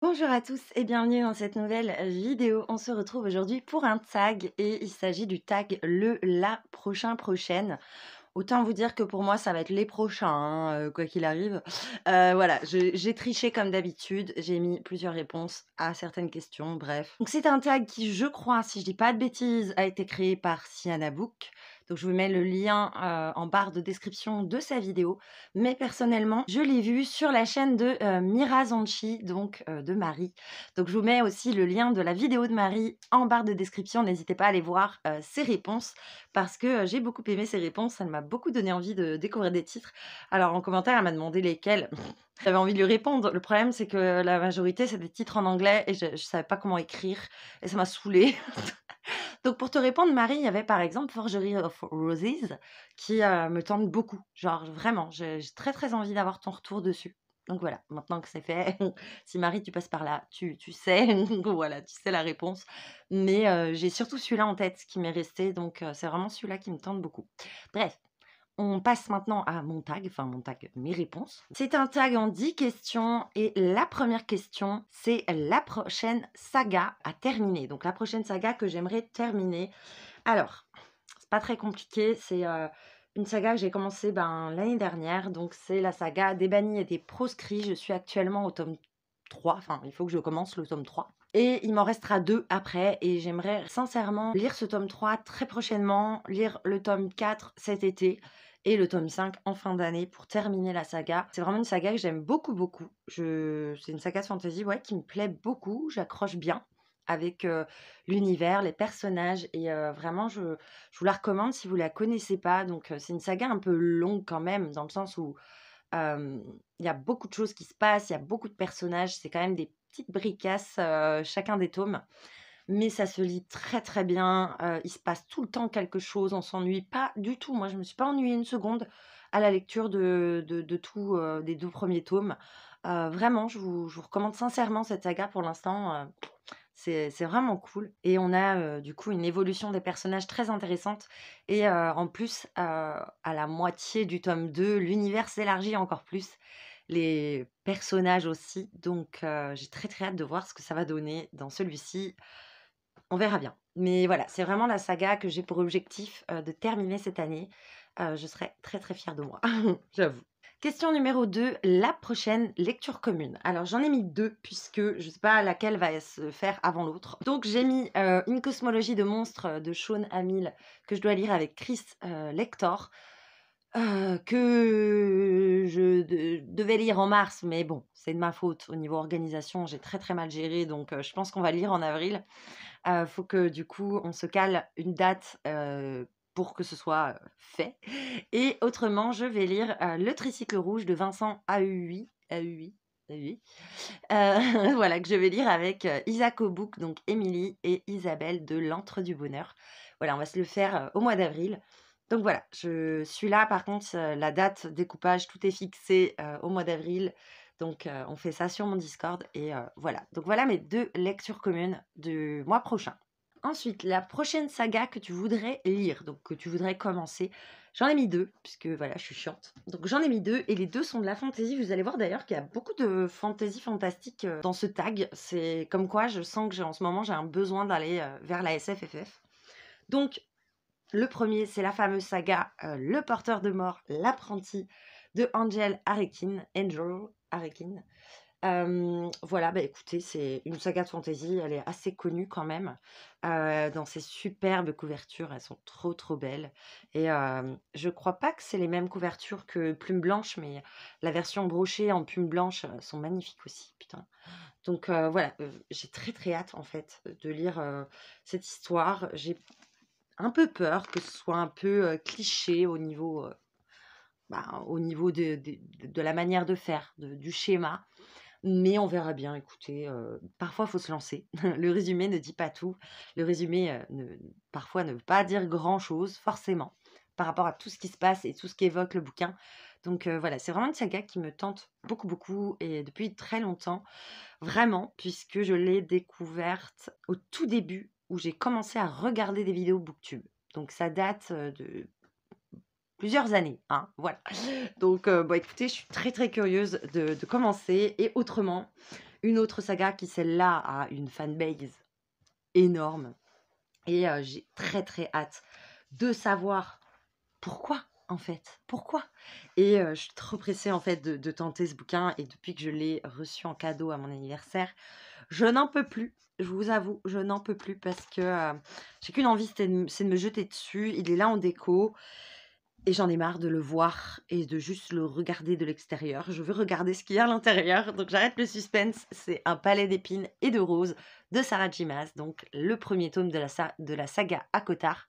Bonjour à tous et bienvenue dans cette nouvelle vidéo. On se retrouve aujourd'hui pour un tag et il s'agit du tag le la prochain prochaine. Autant vous dire que pour moi, ça va être les prochains, hein, euh, quoi qu'il arrive. Euh, voilà, j'ai triché comme d'habitude, j'ai mis plusieurs réponses à certaines questions, bref. Donc c'est un tag qui, je crois, si je dis pas de bêtises, a été créé par Sienna Book. Donc je vous mets le lien euh, en barre de description de sa vidéo. Mais personnellement, je l'ai vue sur la chaîne de Mirazanchi euh, Mira donc euh, de Marie. Donc je vous mets aussi le lien de la vidéo de Marie en barre de description. N'hésitez pas à aller voir ses réponses parce que j'ai beaucoup aimé ses réponses. Elle m'a beaucoup donné envie de découvrir des titres. Alors en commentaire, elle m'a demandé lesquels. J'avais envie de lui répondre. Le problème, c'est que la majorité, c'est des titres en anglais et je ne savais pas comment écrire. Et ça m'a saoulée. Donc pour te répondre, Marie, il y avait par exemple Forgery of Roses qui euh, me tente beaucoup. Genre vraiment, j'ai très très envie d'avoir ton retour dessus. Donc voilà, maintenant que c'est fait, si Marie tu passes par là, tu, tu sais, voilà, tu sais la réponse. Mais euh, j'ai surtout celui-là en tête qui m'est resté, donc euh, c'est vraiment celui-là qui me tente beaucoup. Bref, on passe maintenant à mon tag, enfin mon tag, mes réponses. C'est un tag en 10 questions et la première question, c'est la prochaine saga à terminer. Donc la prochaine saga que j'aimerais terminer. Alors, c'est pas très compliqué, c'est euh, une saga que j'ai commencé ben, l'année dernière. Donc c'est la saga des bannis et des proscrits. Je suis actuellement au tome 3, enfin il faut que je commence le tome 3. Et il m'en restera deux après et j'aimerais sincèrement lire ce tome 3 très prochainement, lire le tome 4 cet été et le tome 5 en fin d'année pour terminer la saga. C'est vraiment une saga que j'aime beaucoup, beaucoup. C'est une saga de fantasy ouais, qui me plaît beaucoup, j'accroche bien avec euh, l'univers, les personnages. Et euh, vraiment, je, je, vous la recommande si vous ne la connaissez pas. Donc, euh, c'est une saga un peu longue quand même, dans le sens où il y a beaucoup de choses qui se passent, il y a beaucoup de personnages. C'est quand même des petites bricasses chacun des tomes mais ça se lit très très bien. il se passe tout le temps quelque chose, on s'ennuie pas du tout. Moi, je ne me suis pas ennuyée une seconde à la lecture de, de, des deux premiers tomes. vraiment, je vous, recommande sincèrement cette saga pour l'instant. c'est vraiment cool. Et on a du coup une évolution des personnages très intéressante. Et en plus, à la moitié du tome 2, l'univers s'élargit encore plus les personnages aussi. Donc j'ai très très hâte de voir ce que ça va donner dans celui-ci on verra bien. Mais voilà, c'est vraiment la saga que j'ai pour objectif euh, de terminer cette année. Euh, je serai très très fière de moi, j'avoue. Question numéro 2, la prochaine lecture commune. Alors j'en ai mis deux puisque je ne sais pas laquelle va se faire avant l'autre. Donc j'ai mis euh, Une cosmologie de monstres de Sean Hamill que je dois lire avec Chris Lector. que je devais lire en mars, mais bon, c'est de ma faute au niveau organisation, j'ai très très mal géré, donc je pense qu'on va lire en avril faut que du coup, on se cale une date pour que ce soit fait. Et autrement, je vais lire Le Tricycle Rouge de Vincent Aui. Aui. Aui. voilà, que je vais lire avec Isaac Obouk, donc Émilie et Isabelle de L'Entre du Bonheur. Voilà, on va se le faire au mois d'avril. Donc voilà, je suis là. Par contre, la date découpage, tout est fixé au mois d'avril. Donc euh, on fait ça sur mon Discord et euh, voilà. Donc voilà mes deux lectures communes du mois prochain. Ensuite, la prochaine saga que tu voudrais lire, donc que tu voudrais commencer. J'en ai mis deux, puisque voilà, je suis chiante. Donc j'en ai mis deux, et les deux sont de la fantaisie. Vous allez voir d'ailleurs qu'il y a beaucoup de fantaisie fantastique euh, dans ce tag. C'est comme quoi je sens que j'ai en ce moment j'ai un besoin d'aller vers la SFFF. Donc le premier, c'est la fameuse saga Le porteur de mort, l'apprenti de Angel Arekin. Angel Arekin. Euh, voilà, bah écoutez, c'est une saga de fantasy, elle est assez connue quand même. Euh, dans ses superbes couvertures, elles sont trop trop belles. Et euh, je crois pas que c'est les mêmes couvertures que Plume Blanche, mais la version brochée en plume blanche euh, sont magnifiques aussi, putain. Donc voilà, j'ai très très hâte en fait de lire cette histoire. J'ai un peu peur que ce soit un peu cliché au niveau bah, au niveau de, la manière de faire, du schéma. Mais on verra bien, écoutez, euh, parfois il faut se lancer. le résumé ne dit pas tout. Le résumé euh, ne, parfois ne veut pas dire grand-chose, forcément, par rapport à tout ce qui se passe et tout ce qu'évoque le bouquin. Donc euh, voilà, c'est vraiment une saga qui me tente beaucoup, beaucoup, et depuis très longtemps, vraiment, puisque je l'ai découverte au tout début où j'ai commencé à regarder des vidéos booktube. Donc ça date de plusieurs années. Hein, voilà. Donc, euh, bon, écoutez, je suis très très curieuse de, commencer. Et autrement, une autre saga qui, celle-là, a une fanbase énorme. Et euh, j'ai très très hâte de savoir pourquoi, en fait. Pourquoi Et euh, je suis trop pressée, en fait, de, tenter ce bouquin. Et depuis que je l'ai reçu en cadeau à mon anniversaire, je n'en peux plus. Je vous avoue, je n'en peux plus parce que j'ai qu'une envie, c'est de, me jeter dessus. Il est là en déco. Et j'en ai marre de le voir et de juste le regarder de l'extérieur. Je veux regarder ce qu'il y a à l'intérieur. Donc j'arrête le suspense. C'est un palais d'épines et de roses de Sarah Jimas, donc le premier tome de la, de la saga à Cotard.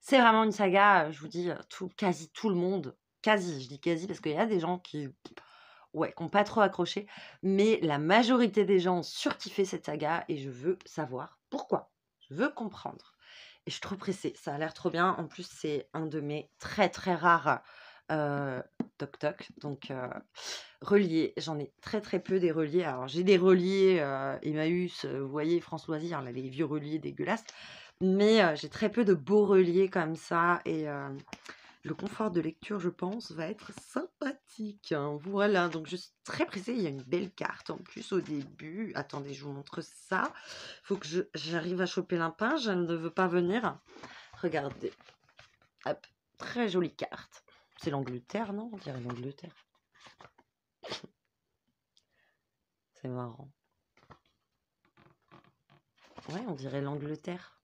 C'est vraiment une saga, euh, je vous dis, euh, tout, quasi tout le monde, quasi, je dis quasi parce qu'il y a des gens qui ouais, qui n'ont pas trop accroché, mais la majorité des gens ont surkiffé cette saga et je veux savoir pourquoi. Je veux comprendre. Et je suis trop pressée. Ça a l'air trop bien. En plus, c'est un de mes très très rares euh, toc toc. Donc euh, reliés. J'en ai très très peu des reliés. Alors j'ai des reliés euh, Emmaüs, vous voyez yves on là, les vieux reliés dégueulasses. Mais j'ai très peu de beaux reliés comme ça. Et le confort de lecture, je pense, va être sympa. Hein, voilà, donc je suis très pressée. Il y a une belle carte en plus au début. Attendez, je vous montre ça. faut que j'arrive à choper l'impin Je ne veux pas venir. Regardez. très jolie carte. C'est l'Angleterre, non On dirait l'Angleterre. C'est marrant. Ouais, on dirait l'Angleterre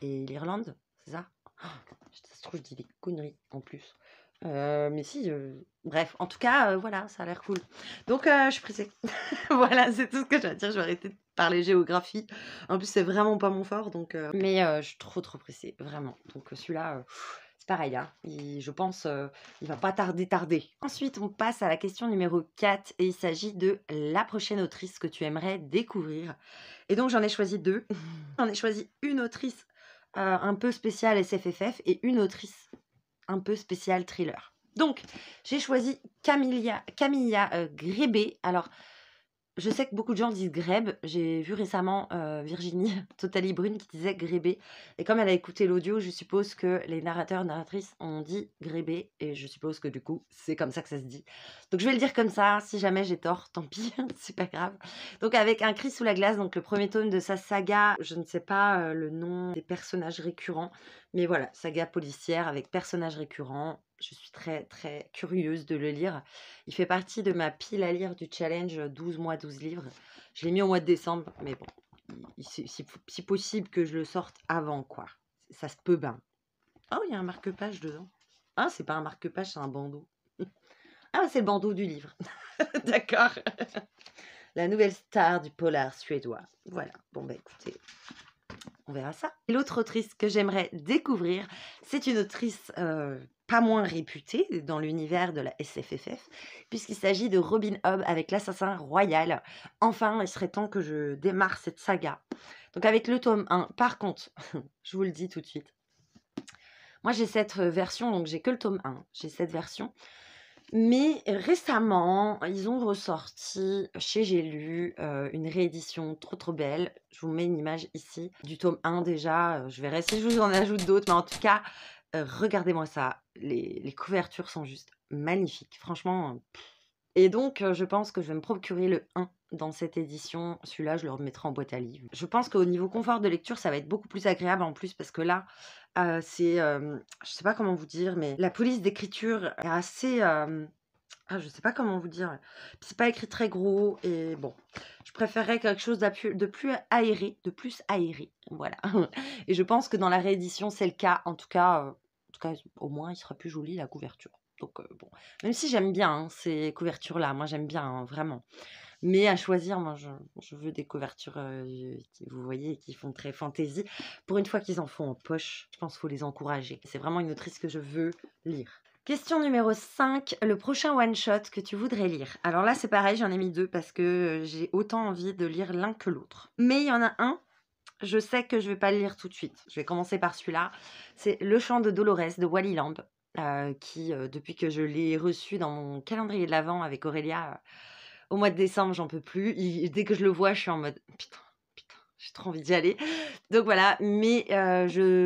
et l'Irlande, c'est ça Je trouve, je dis des conneries en plus. Euh, mais si, euh, bref, en tout cas, euh, voilà, ça a l'air cool. Donc, je suis pressée. voilà, c'est tout ce que je à dire. Je vais arrêter de parler géographie. En plus, c'est vraiment pas mon fort, donc. Mais je suis trop, trop pressée, vraiment. Donc, celui-là. c'est Pareil, hein. je pense, il va pas tarder, tarder. Ensuite, on passe à la question numéro 4 et il s'agit de la prochaine autrice que tu aimerais découvrir. Et donc, j'en ai choisi deux. j'en ai choisi une autrice un peu spéciale SFFF et une autrice un peu spécial thriller. Donc, j'ai choisi Camilla, Camilla euh, Grébé. Alors, je sais que beaucoup de gens disent grèbe. J'ai vu récemment euh, Virginie Totally Brune qui disait grébé, Et comme elle a écouté l'audio, je suppose que les narrateurs, narratrices ont dit grébé, Et je suppose que du coup, c'est comme ça que ça se dit. Donc je vais le dire comme ça. Si jamais j'ai tort, tant pis. c'est pas grave. Donc avec Un cri sous la glace, donc le premier tome de sa saga. Je ne sais pas euh, le nom des personnages récurrents. Mais voilà, saga policière avec personnages récurrents je suis très très curieuse de le lire. Il fait partie de ma pile à lire du challenge 12 mois 12 livres. Je l'ai mis au mois de décembre, mais bon, si possible que je le sorte avant quoi. Ça se peut bien. Oh, il y a un marque-page dedans. Ah, c'est pas un marque-page, c'est un bandeau. Ah, c'est le bandeau du livre. D'accord. La nouvelle star du polar suédois. Voilà. Bon, bah écoutez, on verra ça. L'autre autrice que j'aimerais découvrir, c'est une autrice euh, pas moins réputé dans l'univers de la SFFF, puisqu'il s'agit de Robin Hobb avec l'assassin royal. Enfin, il serait temps que je démarre cette saga. Donc avec le tome 1, par contre, je vous le dis tout de suite. Moi j'ai cette euh, version, donc j'ai que le tome 1, j'ai cette version. Mais récemment, ils ont ressorti chez J'ai lu euh, une réédition trop trop belle. Je vous mets une image ici du tome 1 déjà. Euh, je verrai si je vous en ajoute d'autres. Mais en tout cas, regardez-moi ça. Les, couvertures sont juste magnifiques. Franchement. Et donc, euh, je pense que je vais me procurer le 1 dans cette édition. Celui-là, je le remettrai en boîte à livres. Je pense qu'au niveau confort de lecture, ça va être beaucoup plus agréable en plus parce que là, euh, c'est. Je euh, je sais pas comment vous dire, mais la police d'écriture est assez. Ah, je sais pas comment vous dire. C'est pas écrit très gros et bon, je préférerais quelque chose de plus aéré, de plus aéré, voilà. Et je pense que dans la réédition, c'est le cas. En tout cas, au moins, il sera plus joli la couverture. Donc euh, bon, même si j'aime bien hein, ces couvertures-là, moi j'aime bien hein, vraiment. Mais à choisir, moi je, veux des couvertures, euh, vous voyez, qui font très fantaisie. Pour une fois qu'ils en font en poche, je pense qu'il faut les encourager. C'est vraiment une autrice que je veux lire. Question numéro 5, le prochain one-shot que tu voudrais lire. Alors là, c'est pareil, j'en ai mis deux parce que euh, j'ai autant envie de lire l'un que l'autre. Mais il y en a un je sais que je vais pas le lire tout de suite. Je vais commencer par celui-là. C'est Le chant de Dolores de Wally Lamb, euh, qui, euh, depuis que je l'ai reçu dans mon calendrier de l'Avent avec Aurélia, euh, au mois de décembre, j'en peux plus. dès que je le vois, je suis en mode putain, putain, j'ai trop envie d'y aller. Donc voilà, mais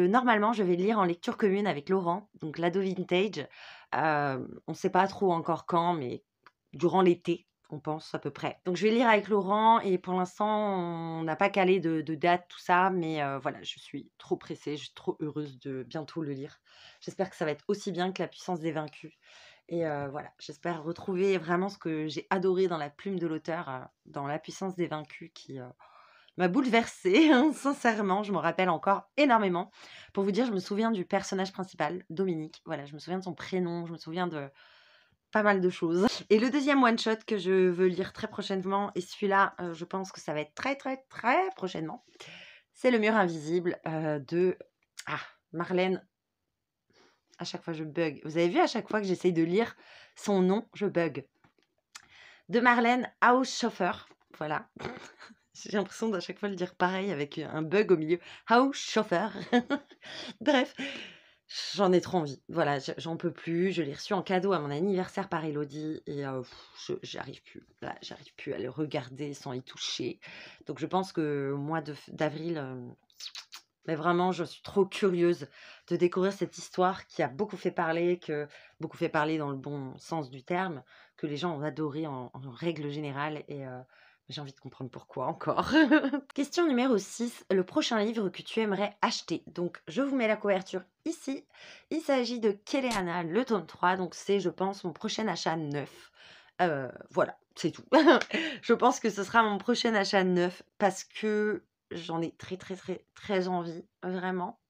normalement, je vais le lire en lecture commune avec Laurent, donc l'ado vintage. on ne sait pas trop encore quand, mais durant l'été, on pense à peu près. Donc je vais lire avec Laurent et pour l'instant on n'a pas calé de, date, tout ça, mais euh, voilà, je suis trop pressée, je suis trop heureuse de bientôt le lire. J'espère que ça va être aussi bien que La puissance des vaincus. Et euh, voilà, j'espère retrouver vraiment ce que j'ai adoré dans la plume de l'auteur, euh, dans La puissance des vaincus qui m'a bouleversée, hein, sincèrement, je m'en rappelle encore énormément. Pour vous dire, je me souviens du personnage principal, Dominique, voilà, je me souviens de son prénom, je me souviens de pas mal de choses. Et le deuxième one-shot que je veux lire très prochainement, et celui-là, euh, je pense que ça va être très très très prochainement, c'est Le mur invisible euh, de... Ah, Marlène... À chaque fois, je bug. Vous avez vu, à chaque fois que j'essaye de lire son nom, je bug. De Marlène Haushofer. Voilà. J'ai l'impression d'à chaque fois le dire pareil avec un bug au milieu. Haushofer. Bref. J'en ai trop envie. Voilà, j'en peux plus. Je l'ai reçu en cadeau à mon anniversaire par Elodie et euh, j'arrive plus. j'arrive plus à le regarder sans y toucher. Donc, je pense que au mois d'avril, euh, mais vraiment, je suis trop curieuse de découvrir cette histoire qui a beaucoup fait parler, que beaucoup fait parler dans le bon sens du terme, que les gens ont adoré en, règle générale et euh, j'ai envie de comprendre pourquoi encore. Question numéro 6, le prochain livre que tu aimerais acheter. Donc je vous mets la couverture ici. Il s'agit de Keleana le tome 3. Donc c'est je pense mon prochain achat neuf. Euh, voilà, c'est tout. je pense que ce sera mon prochain achat neuf parce que j'en ai très très très très envie, vraiment.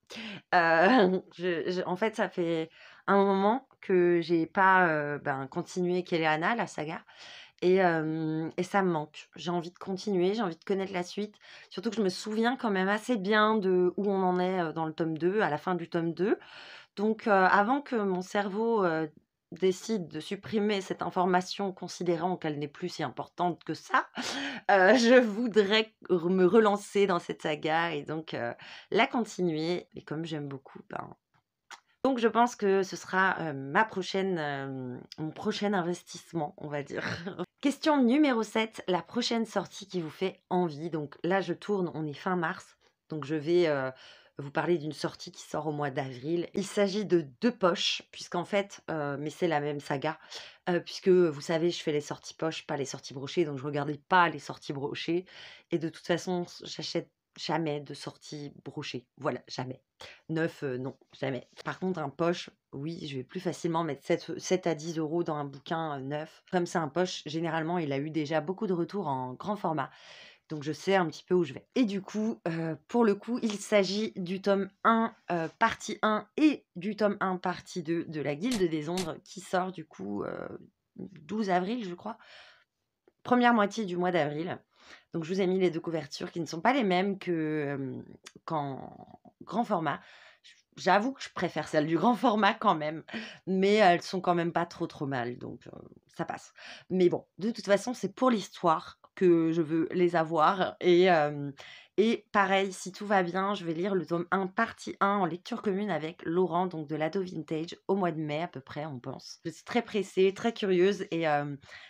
Euh, en fait, ça fait un moment que j'ai pas euh, ben, continué Kéléana, la saga. Et, et, ça me manque. J'ai envie de continuer, j'ai envie de connaître la suite. Surtout que je me souviens quand même assez bien de où on en est dans le tome 2, à la fin du tome 2. Donc avant que mon cerveau décide de supprimer cette information considérant qu'elle n'est plus si importante que ça, je voudrais me relancer dans cette saga et donc la continuer. Et comme j'aime beaucoup, ben, donc je pense que ce sera ma prochaine, mon prochain investissement, on va dire. Question numéro 7, la prochaine sortie qui vous fait envie. Donc là, je tourne, on est fin mars, donc je vais vous parler d'une sortie qui sort au mois d'avril. Il s'agit de deux poches, puisqu'en fait, mais c'est la même saga, puisque vous savez, je fais les sorties poches, pas les sorties brochées, donc je ne regardais pas les sorties brochées. Et de toute façon, j'achète jamais de sortie brochée. Voilà, jamais. Neuf, euh, non, jamais. Par contre, un poche, oui, je vais plus facilement mettre 7, à 10 euros dans un bouquin euh, neuf. Comme c'est un poche, généralement, il a eu déjà beaucoup de retours en grand format. Donc je sais un petit peu où je vais. Et du coup, euh, pour le coup, il s'agit du tome 1, partie 1 et du tome 1, partie 2 de la Guilde des Ombres qui sort du coup 12 avril, je crois. Première moitié du mois d'avril. Donc je vous ai mis les deux couvertures qui ne sont pas les mêmes que qu'en grand format. J'avoue que je préfère celle du grand format quand même, mais elles sont quand même pas trop trop mal, donc ça passe. Mais bon, de toute façon, c'est pour l'histoire que je veux les avoir. Et, et pareil, si tout va bien, je vais lire le tome 1, partie 1, en lecture commune avec Laurent, donc de l'ado vintage, au mois de mai à peu près, on pense. Je suis très pressée, très curieuse, et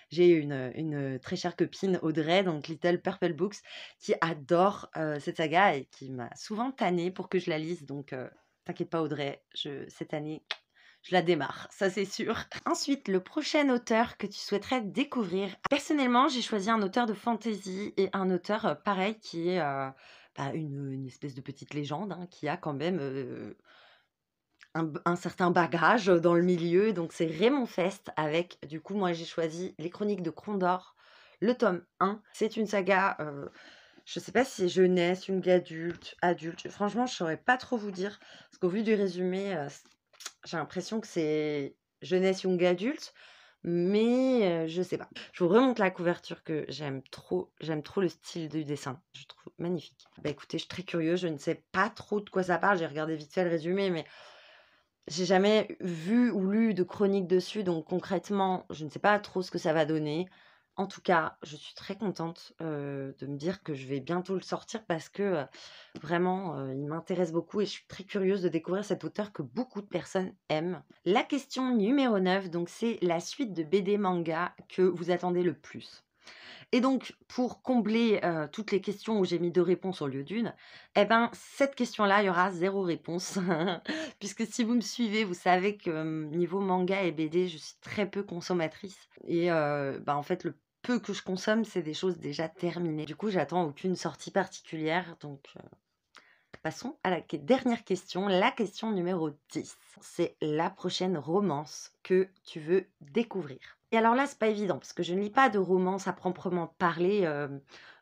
j'ai une, très chère copine, Audrey, donc Little Purple Books, qui adore cette saga et qui m'a souvent tannée pour que je la lise. Donc, t'inquiète pas, Audrey, je, cette année, je la démarre, ça c'est sûr. Ensuite, le prochain auteur que tu souhaiterais découvrir. Personnellement, j'ai choisi un auteur de fantasy et un auteur euh, pareil qui est euh, bah, une, espèce de petite légende, hein, qui a quand même... Euh, un, certain bagage dans le milieu. Donc c'est Raymond Fest avec, du coup, moi j'ai choisi les chroniques de Crondor, le tome 1. C'est une saga, je sais pas si jeunesse, une adulte, adulte. Franchement, je saurais pas trop vous dire, parce qu'au vu du résumé, j'ai l'impression que c'est jeunesse young adulte, mais je euh, je sais pas. Je vous remonte la couverture que j'aime trop, j'aime trop le style du dessin, je trouve magnifique. Bah écoutez, je suis très curieuse, je ne sais pas trop de quoi ça parle, j'ai regardé vite fait le résumé, mais j'ai jamais vu ou lu de chronique dessus, donc concrètement, je ne sais pas trop ce que ça va donner. En tout cas, je suis très contente de me dire que je vais bientôt le sortir parce que vraiment, il m'intéresse beaucoup et je suis très curieuse de découvrir cet auteur que beaucoup de personnes aiment. La question numéro 9, donc c'est la suite de BD manga que vous attendez le plus. Et donc, pour combler toutes les questions où j'ai mis deux réponses au lieu d'une, eh ben, cette question-là, il y aura zéro réponse. Puisque si vous me suivez, vous savez que mmh, niveau manga et BD, je suis très peu consommatrice. Et ben, en fait, le que je consomme, c'est des choses déjà terminées. Du coup, j'attends aucune sortie particulière, donc euh, passons à la dernière question, la question numéro 10. C'est la prochaine romance que tu veux découvrir. Et alors là, c'est pas évident, parce que je ne lis pas de romance à proprement parler. Euh,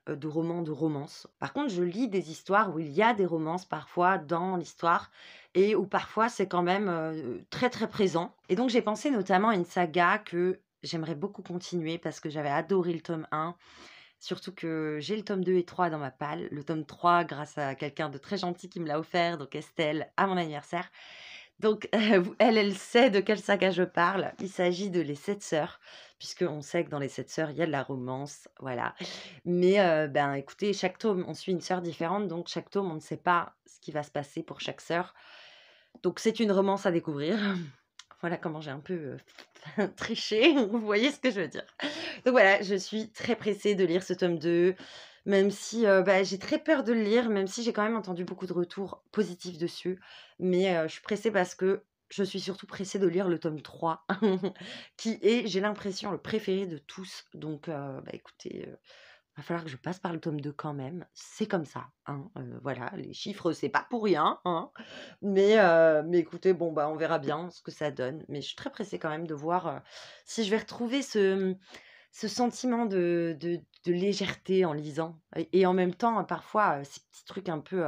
euh, de romans de romance. Par contre, je lis des histoires où il y a des romances parfois dans l'histoire et où parfois c'est quand même très très présent. Et donc j'ai pensé notamment à une saga que J'aimerais beaucoup continuer parce que j'avais adoré le tome 1. Surtout que j'ai le tome 2 et 3 dans ma palle. Le tome 3 grâce à quelqu'un de très gentil qui me l'a offert, donc Estelle, à mon anniversaire. Donc euh, elle, elle sait de quel saga je parle. Il s'agit de Les 7 Sœurs, puisqu'on sait que dans Les 7 Sœurs, il y a de la romance, voilà. Mais euh, ben écoutez, chaque tome, on suit une sœur différente, donc chaque tome, on ne sait pas ce qui va se passer pour chaque sœur. Donc c'est une romance à découvrir. Voilà comment j'ai un peu euh, triché, vous voyez ce que je veux dire. Donc voilà, je suis très pressée de lire ce tome 2, même si euh, bah, j'ai très peur de le lire, même si j'ai quand même entendu beaucoup de retours positifs dessus. Mais euh, je suis pressée parce que je suis surtout pressée de lire le tome 3, qui est, j'ai l'impression, le préféré de tous. Donc bah, écoutez, va falloir que je passe par le tome 2 quand même. C'est comme ça. Hein, euh, voilà, les chiffres, c'est pas pour rien. Hein. Mais, euh, mais écoutez, bon, bah, on verra bien ce que ça donne. Mais je suis très pressée quand même de voir euh, si je vais retrouver ce, ce sentiment de, légèreté en lisant. Et, en même temps, hein, parfois, ces petits trucs un peu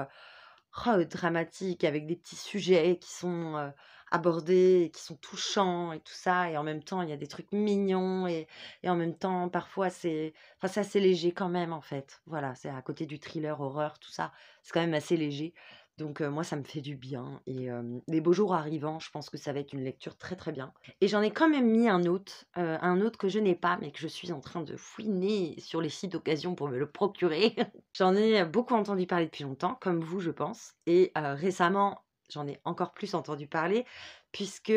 oh, dramatiques avec des petits sujets qui sont abordés, et qui sont touchants et tout ça. Et en même temps, il y a des trucs mignons et, en même temps, parfois, c'est enfin, assez léger quand même, en fait. Voilà, c'est à côté du thriller, horreur, tout ça. C'est quand même assez léger. Donc moi, ça me fait du bien. Et les beaux jours arrivant, je pense que ça va être une lecture très très bien. Et j'en ai quand même mis un autre, un autre que je n'ai pas, mais que je suis en train de fouiner sur les sites d'occasion pour me le procurer. j'en ai beaucoup entendu parler depuis longtemps, comme vous, je pense. Et récemment, j'en ai encore plus entendu parler, puisque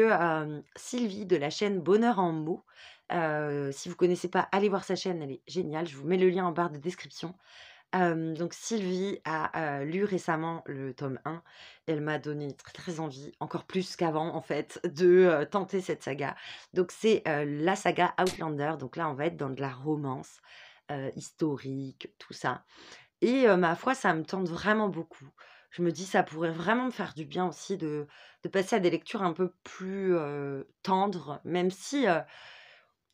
Sylvie de la chaîne Bonheur en mots, si vous ne connaissez pas, allez voir sa chaîne, elle est géniale, je vous mets le lien en barre de description. donc Sylvie a lu récemment le tome 1, elle m'a donné très très envie, encore plus qu'avant en fait, de tenter cette saga. Donc c'est la saga Outlander, donc là on va être dans de la romance historique, tout ça. Et ma foi, ça me tente vraiment beaucoup je me dis ça pourrait vraiment me faire du bien aussi de, passer à des lectures un peu plus tendres, même si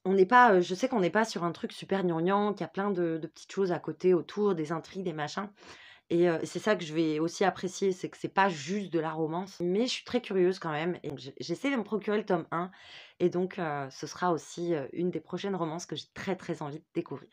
on n'est pas, je sais qu'on n'est pas sur un truc super gnangnan, qu'il y a plein de, petites choses à côté, autour, des intrigues, des machins. Et c'est ça que je vais aussi apprécier, c'est que c'est pas juste de la romance, mais je suis très curieuse quand même. Et j'essaie de me procurer le tome 1, et donc ce sera aussi une des prochaines romances que j'ai très très envie de découvrir.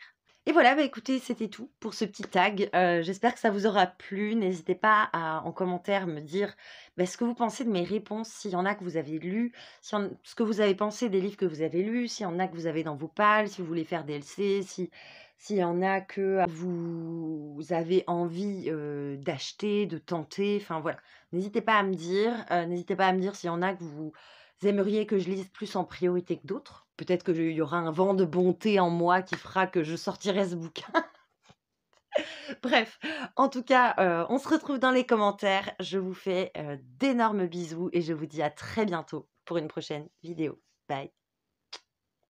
Et voilà, bah écoutez, c'était tout pour ce petit tag. Euh, j'espère que ça vous aura plu. N'hésitez pas à, en commentaire, me dire bah, ce que vous pensez de mes réponses, s'il y en a que vous avez lu, si ce que vous avez pensé des livres que vous avez lus, s'il y en a que vous avez dans vos pales, si vous voulez faire DLC, si s'il y en a que vous avez envie euh, d'acheter, de tenter, enfin voilà. N'hésitez pas à me dire, euh, n'hésitez pas à me dire s'il y en a que vous aimeriez que je lise plus en priorité que d'autres peut-être qu'il y aura un vent de bonté en moi qui fera que je sortirai ce bouquin. Bref, en tout cas, euh, on se retrouve dans les commentaires. Je vous fais euh, d'énormes bisous et je vous dis à très bientôt pour une prochaine vidéo. Bye